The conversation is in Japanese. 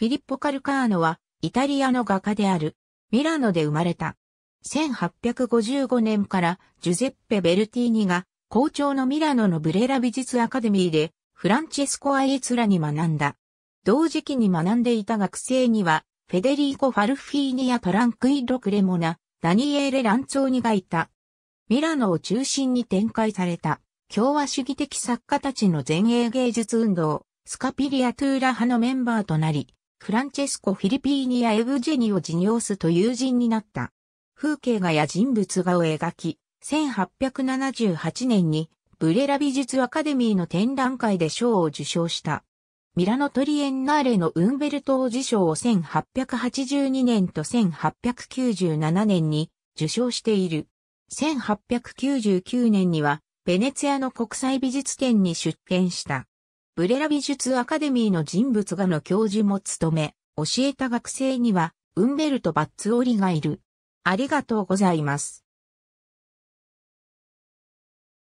フィリッポ・カルカーノは、イタリアの画家である、ミラノで生まれた。1855年からジュゼッペ・ベルティーニが校長のミラノのブレラ美術アカデミーでフランチェスコ・アイエツラに学んだ。同時期に学んでいた学生にはフェデリーコ・ファルフィーニやトランクイ・ロ・クレモナ、ダニエーレ・ランツォーニがいた。ミラノを中心に展開された共和主義的作家たちの前衛芸術運動、スカピリア・トゥーラ派のメンバーとなり、フランチェスコ・フィリピーニア・エブジェニオ・ジニオスと友人になった。風景画や人物画を描き、1878年にブレラ美術アカデミーの展覧会で賞を受賞した。ミラノトリエンナーレのウンベルト王子賞を1882年と1897年に受賞している。1899年にはベネツィアの国際美術展に出展した。ブレラ美術アカデミーの人物画の教授も務め、教えた学生には、ウンベルト・バッツオリがいる。ありがとうございます。